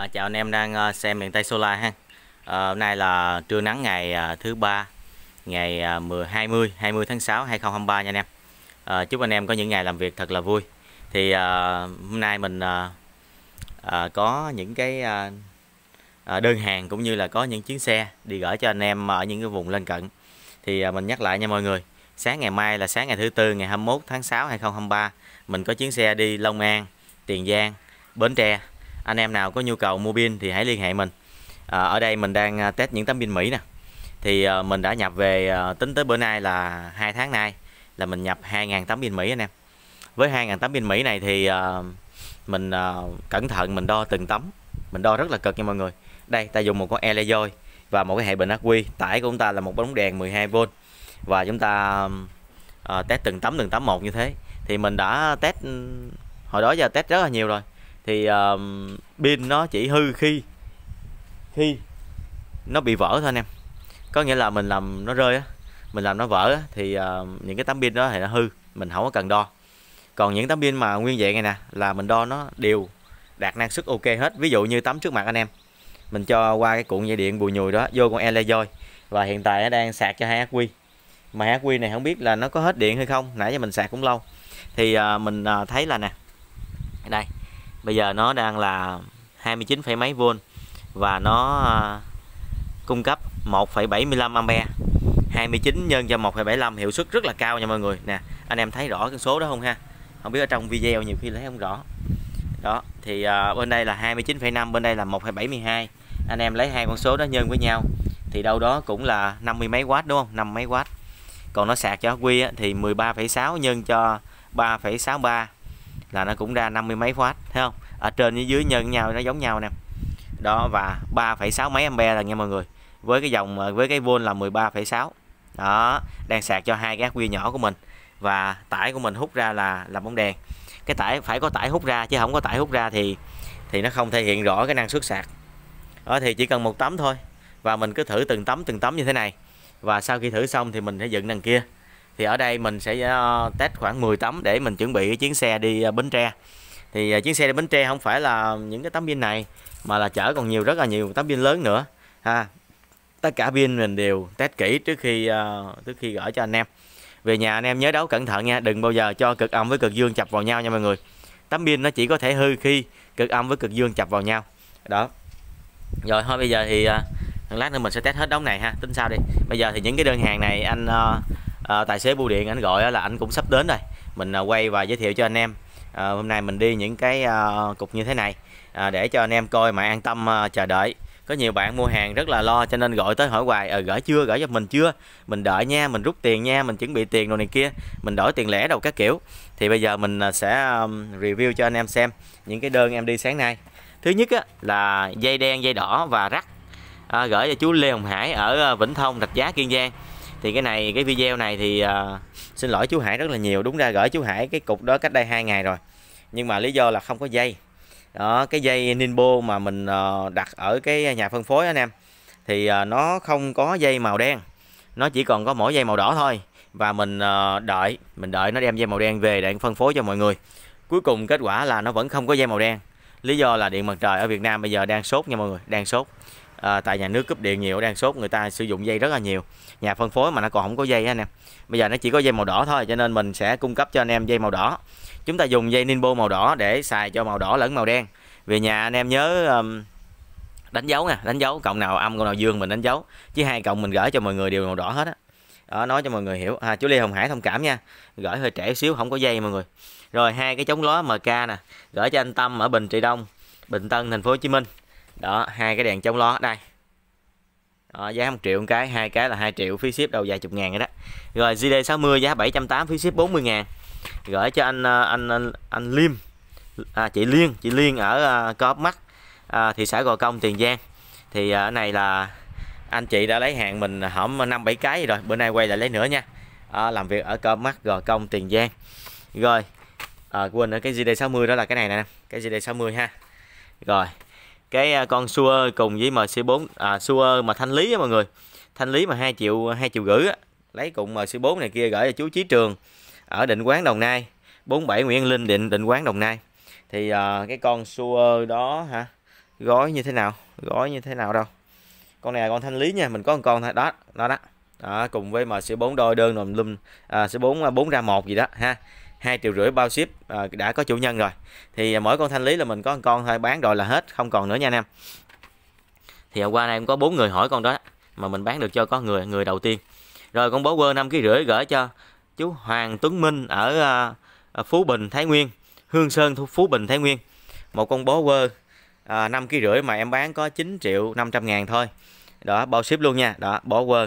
À, chào anh em đang ờ, xem miền Tây Solar ha. À, hôm nay là trưa nắng ngày ờ, thứ ba ngày 10 20 20 tháng 6 2023 nha anh em. À, chúc anh em có những ngày làm việc thật là vui. Thì à, hôm nay mình à, à, có những cái à, đơn hàng cũng như là có những chuyến xe đi gửi cho anh em ở những cái vùng lân cận. Thì à, mình nhắc lại nha mọi người. Sáng ngày mai là sáng ngày thứ tư ngày 21 tháng 6 2023 mình có chuyến xe đi Long An, Tiền Giang, Bến Tre anh em nào có nhu cầu mua pin thì hãy liên hệ mình à, ở đây mình đang à, test những tấm pin Mỹ nè thì à, mình đã nhập về à, tính tới bữa nay là hai tháng nay là mình nhập 2.000 tấm pin Mỹ anh em với 2.000 tấm pin Mỹ này thì à, mình à, cẩn thận mình đo từng tấm mình đo rất là cực nha mọi người đây ta dùng một con e và một cái hệ bình ác quy tải của chúng ta là một bóng đèn 12V và chúng ta à, test từng tấm từng tấm một như thế thì mình đã test ừ, hồi đó giờ test rất là nhiều rồi thì um, pin nó chỉ hư khi khi nó bị vỡ thôi anh em có nghĩa là mình làm nó rơi á mình làm nó vỡ á, thì uh, những cái tấm pin đó thì nó hư mình không có cần đo còn những tấm pin mà nguyên vẹn này nè là mình đo nó đều đạt năng suất ok hết ví dụ như tấm trước mặt anh em mình cho qua cái cuộn dây điện bùi nhùi đó vô con Elejoi và hiện tại nó đang sạc cho hai ác quy mà hai ác quy này không biết là nó có hết điện hay không nãy giờ mình sạc cũng lâu thì uh, mình uh, thấy là nè đây bây giờ nó đang là 29, mấy volt và nó à, cung cấp 1,75 ampe 29 nhân cho 1,75 hiệu suất rất là cao nha mọi người nè anh em thấy rõ cái số đó không ha không biết ở trong video nhiều khi thấy không rõ đó thì uh, bên đây là 29,5 bên đây là 1,72 anh em lấy hai con số đó nhân với nhau thì đâu đó cũng là 50 mấy watt đúng không 5 mấy watt còn nó sạc cho quy thì 13,6 nhân cho 3,63 là nó cũng ra năm mươi mấy phát, thấy không ở trên với dưới nhân nhau nó giống nhau nè đó và 3,6 mấy ampe là nha mọi người với cái dòng ờ, với cái volt là 13,6 đó đang sạc cho hai cái ác quy nhỏ của mình và tải của mình hút ra là là bóng đèn cái tải phải có tải hút ra chứ không có tải hút ra thì thì nó không thể hiện rõ cái năng suất sạc đó thì chỉ cần một tấm thôi và mình cứ thử từng tấm từng tấm như thế này và sau khi thử xong thì mình sẽ dựng đằng kia thì ở đây mình sẽ ờ, test khoảng 10 tấm để mình chuẩn bị chuyến xe đi ờ, Bến Tre thì ờ, chuyến xe đi Bến Tre không phải là những cái tấm pin này mà là chở còn nhiều rất là nhiều tấm pin lớn nữa ha tất cả pin mình đều test kỹ trước khi trước khi gửi cho anh em về nhà anh em nhớ đấu cẩn thận nha đừng bao giờ cho cực âm với cực dương chập vào nhau nha mọi người tấm pin nó chỉ có thể hư khi cực âm với cực dương chập vào nhau đó rồi thôi bây giờ thì lát nữa mình sẽ test hết đống này ha tính sao đi bây giờ thì những cái đơn hàng này anh à, tài xế bưu điện anh gọi là anh cũng sắp đến rồi mình ờ, quay và giới thiệu cho anh em à, hôm nay mình đi những cái à, cục như thế này à, để cho anh em coi mà an tâm à, chờ đợi có nhiều bạn mua hàng rất là lo cho nên gọi tới hỏi hoài ờ à, gửi chưa gửi cho mình chưa mình đợi nha mình rút tiền nha mình chuẩn bị tiền đồ này kia mình đổi tiền lẻ đầu các kiểu thì bây giờ mình sẽ review cho anh em xem những cái đơn em đi sáng nay thứ nhất á, là dây đen dây đỏ và rắc à, gửi cho chú Lê Hồng Hải ở Vĩnh Thông Rạch Giá Kiên Giang thì cái này cái video này thì uh, xin lỗi chú Hải rất là nhiều đúng ra gửi chú Hải cái cục đó cách đây hai ngày rồi nhưng mà lý do là không có dây đó cái dây Ninbo mà mình uh, đặt ở cái nhà phân phối anh em thì uh, nó không có dây màu đen nó chỉ còn có mỗi dây màu đỏ thôi và mình uh, đợi mình đợi nó đem dây màu đen về để phân phối cho mọi người cuối cùng kết quả là nó vẫn không có dây màu đen lý do là điện mặt trời ở Việt Nam bây giờ đang sốt nha mọi người đang sốt à, tại nhà nước cúp điện nhiều đang sốt người ta sử dụng dây rất là nhiều nhà phân phối mà nó còn không có dây anh em bây giờ nó chỉ có dây màu đỏ thôi cho nên mình sẽ cung cấp cho anh em dây màu đỏ chúng ta dùng dây ninbo màu đỏ để xài cho màu đỏ lẫn màu đen về nhà anh em nhớ um, đánh dấu nè đánh dấu cộng nào âm cộng nào dương mình đánh dấu chứ hai cộng mình gửi cho mọi người đều màu đỏ hết á đó, nói cho mọi người hiểu à, chú Lê Hồng Hải thông cảm nha gửi hơi trễ xíu không có dây mọi người rồi hai cái chống ló MK nè gửi cho anh Tâm ở Bình Trị Đông Bình Tân thành phố Hồ Chí Minh đó hai cái đèn chống ló đây đó, giá 1 triệu một cái hai cái là 2 triệu phí ship đầu dài chục ngàn rồi đó rồi GD60 giá 780 phí ship 40 ngàn gửi cho anh ờ, anh anh, anh Liêm à, chị Liên chị Liên ở uh, Coop Mắc uh, à, thị xã Gò Công Tiền Giang thì ờ, ở uh, này là anh chị đã lấy hàng mình hổm 5 7 cái rồi bữa nay quay lại lấy nữa nha à, làm việc ở Coop Mắc Gò Công Tiền Giang rồi à, quên nữa cái GD60 đó là cái này nè cái GD60 ha rồi cái à, con Suer cùng với MC4 à, Suer mà thanh lý á mọi người thanh lý mà hai triệu hai triệu gửi á lấy cùng MC4 này kia gửi cho chú Chí Trường ở định quán Đồng Nai 47 Nguyễn Linh định định quán Đồng Nai thì à, cái con Suer đó hả gói như thế nào gói như thế nào đâu con này là con thanh lý nha mình có một con thôi đó đó đó, đó cùng với MC4 đôi đơn nồm lum à, C4 4 à, ra một gì đó ha hai triệu rưỡi bao ship à, đã có chủ nhân rồi thì à, mỗi con thanh lý là mình có một con thôi bán rồi là hết không còn nữa nha anh em thì hôm qua này em có bốn người hỏi con đó mà mình bán được cho có người người đầu tiên rồi con bó quơ năm kg rưỡi gửi cho chú Hoàng Tuấn Minh ở à, à Phú Bình Thái Nguyên Hương Sơn Phú Bình Thái Nguyên một con bó quơ à, năm 5 kg rưỡi mà em bán có 9 triệu 500 ngàn thôi đó bao ship luôn nha đó bó quơ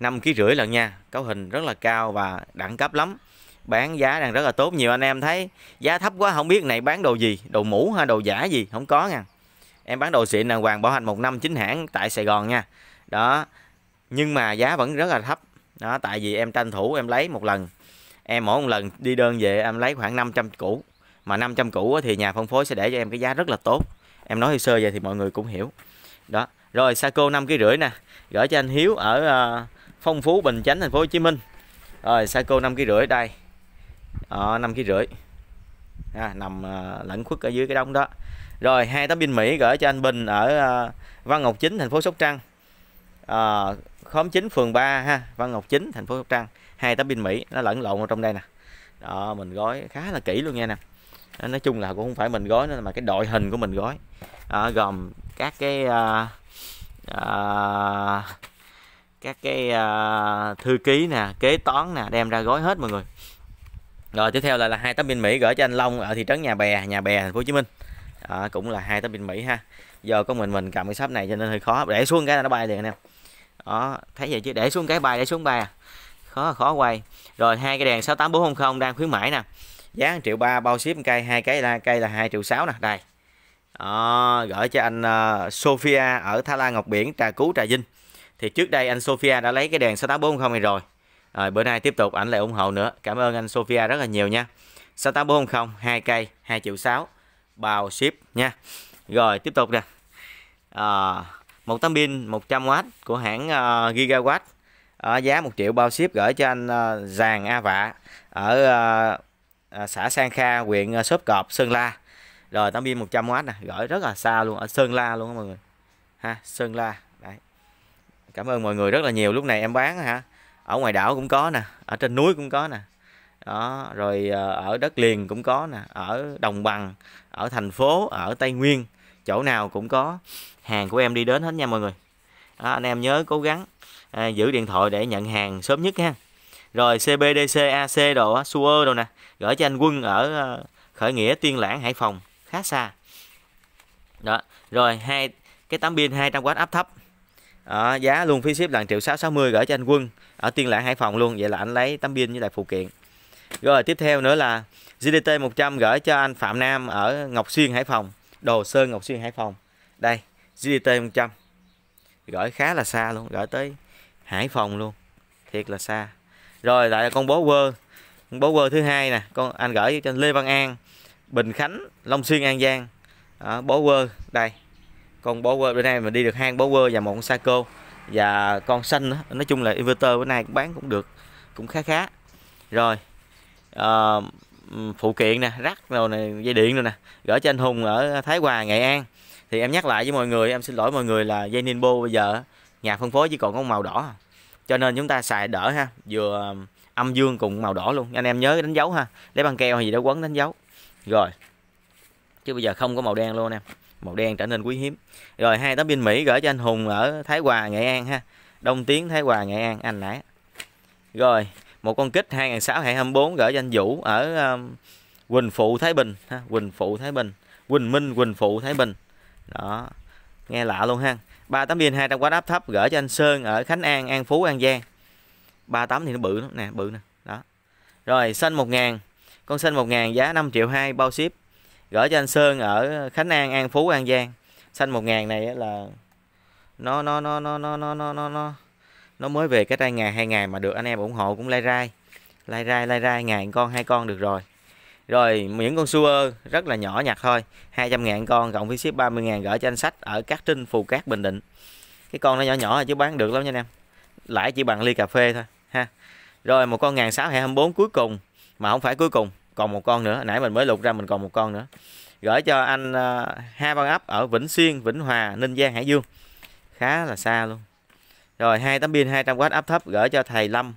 5 kg rưỡi lần nha cấu hình rất là cao và đẳng cấp lắm bán giá đang rất là tốt nhiều anh em thấy giá thấp quá không biết này bán đồ gì đồ mũ hay đồ giả gì không có nha em bán đồ xịn là hoàng bảo hành một năm chính hãng tại sài gòn nha đó nhưng mà giá vẫn rất là thấp đó tại vì em tranh thủ em lấy một lần em mỗi một lần đi đơn về em lấy khoảng 500 củ mà 500 củ thì nhà phân phối sẽ để cho em cái giá rất là tốt em nói sơ vậy thì mọi người cũng hiểu đó rồi Saco năm kg rưỡi nè gửi cho anh Hiếu ở ờ, Phong Phú Bình Chánh thành phố Hồ Chí Minh rồi Saco năm kg rưỡi đây đó, 5 kg rưỡi à, nằm lẫn khuất ở dưới cái đống đó rồi hai tấm pin Mỹ gửi cho anh Bình ở à, Văn Ngọc Chính thành phố Sóc Trăng à, khóm 9 phường 3 ha Văn Ngọc Chính thành phố Sóc Trăng hai tấm pin Mỹ nó lẫn lộn ở trong đây nè đó mình gói khá là kỹ luôn nha nè nói chung là cũng không phải mình gói nữa mà cái đội hình của mình gói à, gồm các cái à, à, các cái à, thư ký nè kế toán nè đem ra gói hết mọi người rồi tiếp theo là là hai tấm pin mỹ gửi cho anh long ở thị trấn nhà bè nhà bè thành phố hồ chí minh đó, cũng là hai tấm pin mỹ ha giờ có mình mình cầm cái shop này cho nên hơi khó để xuống cái là nó bay liền nè đó thấy vậy chứ để xuống cái bay để xuống bay khó khó quay rồi hai cái đèn 68400 đang khuyến mãi nè giá 1 triệu ba bao ship cây hai cái là cây là 2 triệu 6 nè đây đó, gửi cho anh uh, Sophia ở Tha La Ngọc Biển Trà Cú Trà Vinh thì trước đây anh Sophia đã lấy cái đèn 68400 này rồi rồi bữa nay tiếp tục ảnh lại ủng hộ nữa cảm ơn anh Sophia rất là nhiều nha 68400 2 cây 2 triệu 6 bao ship nha rồi tiếp tục nè à, một tấm pin 100W của hãng uh, Gigawatt ở giá 1 triệu bao ship gửi cho anh uh, Giàng A Vạ ở uh, xã Sang Kha huyện Sốp Cọp Sơn La rồi tấm pin 100W nè gửi rất là xa luôn ở Sơn La luôn mọi người ha Sơn La đấy cảm ơn mọi người rất là nhiều lúc này em bán hả ở ngoài đảo cũng có nè ở trên núi cũng có nè đó rồi ờ, ở đất liền cũng có nè ở đồng bằng ở thành phố ở tây nguyên chỗ nào cũng có hàng của em đi đến hết nha mọi người đó, anh em nhớ cố gắng à, giữ điện thoại để nhận hàng sớm nhất ha rồi cbdc ac đồ suơ đồ nè gửi cho anh quân ở ờ, khởi nghĩa tiên lãng hải phòng khá xa đó rồi hai cái tấm pin 200W áp thấp à, giá luôn phí ship là 1 triệu 660 gửi cho anh Quân ở Tiên Lãng Hải Phòng luôn vậy là anh lấy tấm pin với lại phụ kiện rồi tiếp theo nữa là GDT 100 gửi cho anh Phạm Nam ở Ngọc Xuyên Hải Phòng Đồ Sơn Ngọc Xuyên Hải Phòng đây GDT 100 gửi khá là xa luôn gửi tới Hải Phòng luôn thiệt là xa rồi lại là con bố quơ con bố quơ thứ hai nè con anh gửi cho Lê Văn An Bình Khánh Long Xuyên An Giang đó, bố quơ đây con bó quơ bữa nay mình đi được hang con quơ và một con saco và con xanh đó. nói chung là inverter bữa nay cũng bán cũng được cũng khá khá rồi à, phụ kiện nè rắc rồi này dây điện rồi nè gửi cho anh hùng ở thái hòa nghệ an thì em nhắc lại với mọi người em xin lỗi mọi người là dây nimbo bây giờ nhà phân phối chỉ còn có màu đỏ à. cho nên chúng ta xài đỡ ha vừa âm dương cùng màu đỏ luôn anh em nhớ đánh dấu ha lấy băng keo hay gì đó quấn đánh dấu rồi chứ bây giờ không có màu đen luôn em màu đen trở nên quý hiếm rồi hai tấm pin mỹ gửi cho anh hùng ở thái hòa nghệ an ha đông tiến thái hòa nghệ an anh nãy rồi một con kích 2006 hệ 24 gửi cho anh Vũ ở um, Quỳnh Phụ Thái Bình ha, Quỳnh Phụ Thái Bình, Quỳnh Minh Quỳnh Phụ Thái Bình. Đó. Nghe lạ luôn ha. ba 38 pin 200 quá áp thấp gửi cho anh Sơn ở Khánh An, An Phú, An Giang. ba 38 thì nó bự lắm nè, bự nè. Đó. Rồi xanh 1000, con xanh 1000 giá 5 triệu 2 bao ship gửi cho anh Sơn ở Khánh An An Phú An Giang xanh 1000 này là nó nó nó nó nó nó nó nó nó nó mới về cái đây ngày hai ngày mà được anh em ủng hộ cũng lai rai lai rai lai rai ngày con hai con được rồi rồi những con sua rất là nhỏ nhặt thôi 200 ngàn con cộng phí ship 30 ngàn gửi cho anh sách ở Cát Trinh Phù Cát Bình Định cái con nó nhỏ nhỏ chứ bán được lắm nha anh em lãi chỉ bằng ly cà phê thôi ha rồi một con ngàn sáu hai bốn cuối cùng mà không phải cuối cùng còn một con nữa nãy mình mới lục ra mình còn một con nữa gửi cho anh à, hai văn ấp ở Vĩnh Xuyên Vĩnh Hòa Ninh Giang Hải Dương khá là xa luôn rồi hai tấm pin 200W áp thấp gửi cho thầy Lâm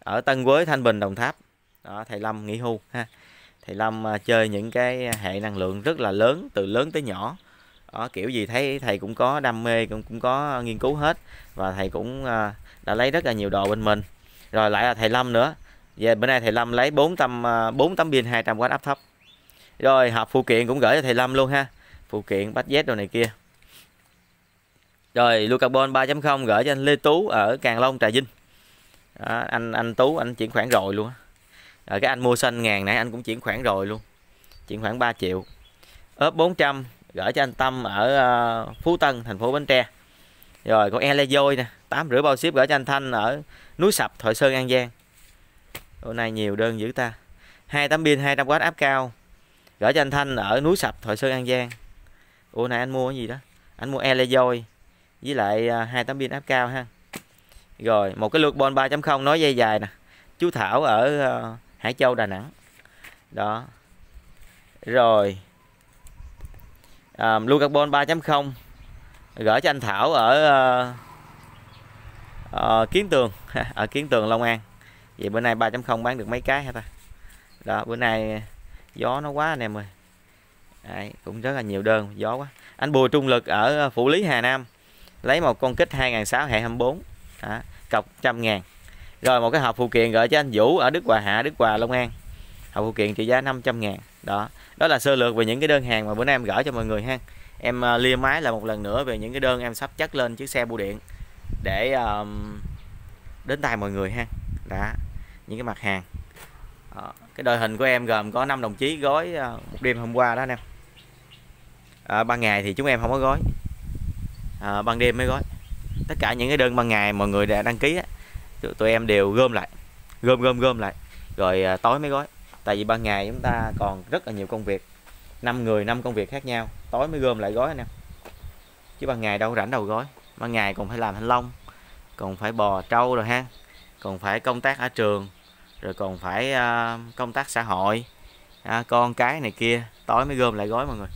ở Tân Quế Thanh Bình Đồng Tháp đó thầy Lâm nghỉ hưu ha thầy Lâm à, chơi những cái hệ năng lượng rất là lớn từ lớn tới nhỏ đó, kiểu gì thấy thầy cũng có đam mê cũng cũng có nghiên cứu hết và thầy cũng à, đã lấy rất là nhiều đồ bên mình rồi lại là thầy Lâm nữa và dạ, bữa nay thầy Lâm lấy 4 tấm 4 tấm pin 200W áp thấp. Rồi hộp phụ kiện cũng gửi cho thầy Lâm luôn ha. Phụ kiện bát Z đồ này kia. Rồi Lucarbon 3.0 gửi cho anh Lê Tú ở Càng Long Trà Vinh. Đó, anh anh Tú anh chuyển khoản rồi luôn á. Rồi cái anh mua xanh ngàn nãy anh cũng chuyển khoản rồi luôn. Chuyển khoản 3 triệu. ốp 400 gửi cho anh Tâm ở à, Phú Tân, thành phố Bến Tre. Rồi con Elezoi nè, 8 rưỡi bao ship gửi cho anh Thanh ở núi Sập, Thoại Sơn An Giang. Hôm nay nhiều đơn dữ ta. hai tấm pin 200W áp cao. Gửi cho anh Thanh ở núi Sập, Thoại Sơn An Giang. Ủa này anh mua cái gì đó? Anh mua Elezoi với lại à, hai tấm pin áp cao ha. Rồi, một cái lượt bon 3.0 nói dây dài nè. Chú Thảo ở à, Hải Châu Đà Nẵng. Đó. Rồi. À, lưu carbon 3.0 gửi cho anh Thảo ở uh, uh, Kiến Tường ở Kiến Tường Long An vậy bữa nay 3.0 bán được mấy cái hả ta đó bữa nay gió nó quá anh em ơi Đấy, cũng rất là nhiều đơn gió quá anh Bùi Trung Lực ở Phủ Lý Hà Nam lấy một con kích 2006 hệ 24 đó, cọc trăm ngàn rồi một cái hộp phụ kiện gửi cho anh Vũ ở Đức Hòa Hạ Đức Hòa Long An hộp phụ kiện trị giá 500 ngàn đó đó là sơ lược về những cái đơn hàng mà bữa nay em gửi cho mọi người ha em uh, lia máy là một lần nữa về những cái đơn em sắp chất lên chiếc xe bưu điện để um, đến tay mọi người ha đã những cái mặt hàng đó. Ờ, cái đội hình của em gồm có 5 đồng chí gói ờ, một đêm hôm qua đó anh em à, ban ngày thì chúng em không có gói à, ban đêm mới gói tất cả những cái đơn ban ngày mọi người đã đăng ký á, tụi em đều gom lại gom gom gom lại rồi à, tối mới gói tại vì ban ngày chúng ta còn rất là nhiều công việc năm người năm công việc khác nhau tối mới gom lại gói anh em chứ ban ngày đâu rảnh đầu gói ban ngày còn phải làm thanh long còn phải bò trâu rồi ha còn phải công tác ở trường rồi còn phải à, công tác xã hội à, con cái này kia tối mới gom lại gói mọi người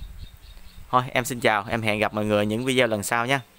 thôi em xin chào em hẹn gặp mọi người những video lần sau nha